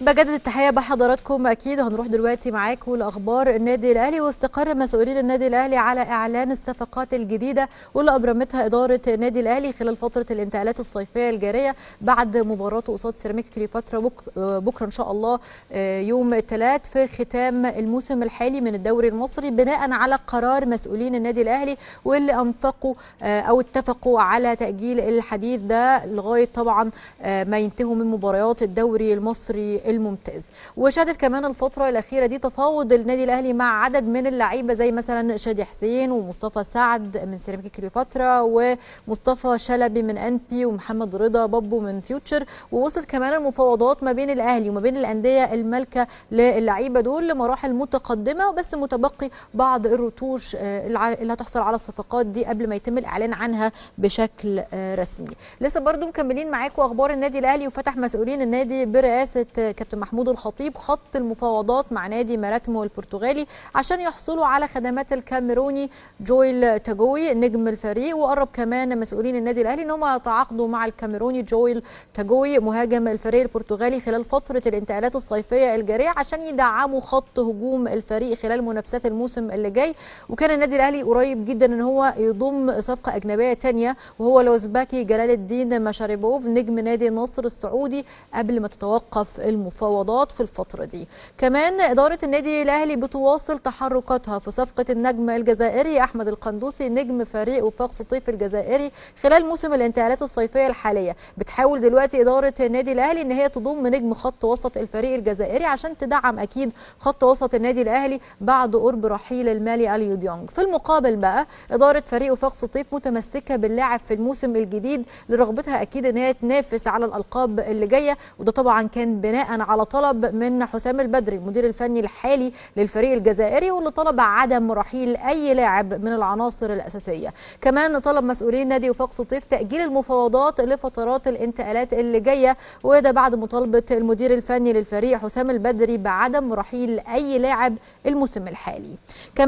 بجدد التحيه بحضراتكم اكيد هنروح دلوقتي معاكم لاخبار النادي الاهلي واستقر مسؤولين النادي الاهلي على اعلان الصفقات الجديده واللي ابرمتها اداره النادي الاهلي خلال فتره الانتقالات الصيفيه الجاريه بعد مباراته قصاد سيراميك كليوباترا بكره ان شاء الله آه، يوم الثلاث في ختام الموسم الحالي من الدوري المصري بناء على قرار مسؤولين النادي الاهلي واللي انفقوا آه، او اتفقوا على تاجيل الحديث ده لغايه طبعا آه، ما ينتهوا من مباريات الدوري المصري الممتاز وشهدت كمان الفتره الاخيره دي تفاوض النادي الاهلي مع عدد من اللعيبه زي مثلا شادي حسين ومصطفى سعد من سيراميكا كليوباترا ومصطفى شلبي من انبي ومحمد رضا بابو من فيوتشر ووصلت كمان المفاوضات ما بين الاهلي وما بين الانديه المالكه للعيبه دول لمراحل متقدمه بس متبقي بعض الرتوش آه، اللي هتحصل على الصفقات دي قبل ما يتم الاعلان عنها بشكل آه، رسمي لسه برضو مكملين معاكم اخبار النادي الاهلي وفتح مسؤولين النادي برئاسه كابتن محمود الخطيب خط المفاوضات مع نادي ماراتمو البرتغالي عشان يحصلوا على خدمات الكاميروني جويل تاجوي نجم الفريق وقرب كمان مسؤولين النادي الاهلي ان هم يتعاقدوا مع الكاميروني جويل تاجوي مهاجم الفريق البرتغالي خلال فتره الانتقالات الصيفيه الجاريه عشان يدعموا خط هجوم الفريق خلال منافسات الموسم اللي جاي وكان النادي الاهلي قريب جدا ان هو يضم صفقه اجنبيه ثانيه وهو لوزباكي جلال الدين مشاريبوف نجم نادي النصر السعودي قبل ما تتوقف الم... المفاوضات في الفترة دي كمان إدارة النادي الأهلي بتواصل تحركاتها في صفقة النجم الجزائري أحمد القندوسي نجم فريق وفاق سطيف الجزائري خلال موسم الانتقالات الصيفية الحالية بتحاول دلوقتي إدارة النادي الأهلي إن هي تضم نجم خط وسط الفريق الجزائري عشان تدعم أكيد خط وسط النادي الأهلي بعد قرب رحيل المالي أليو ديونج في المقابل بقى إدارة فريق وفاق سطيف متمسكة باللاعب في الموسم الجديد لرغبتها أكيد إن هي تنافس على الألقاب اللي جاية وده طبعا كان بناء على طلب من حسام البدري المدير الفني الحالي للفريق الجزائري واللي طلب عدم رحيل أي لاعب من العناصر الأساسية كمان طلب مسؤولين نادي وفاق سطيف تأجيل المفاوضات لفترات الانتقالات اللي جاية وده بعد مطالبة المدير الفني للفريق حسام البدري بعدم رحيل أي لاعب الموسم الحالي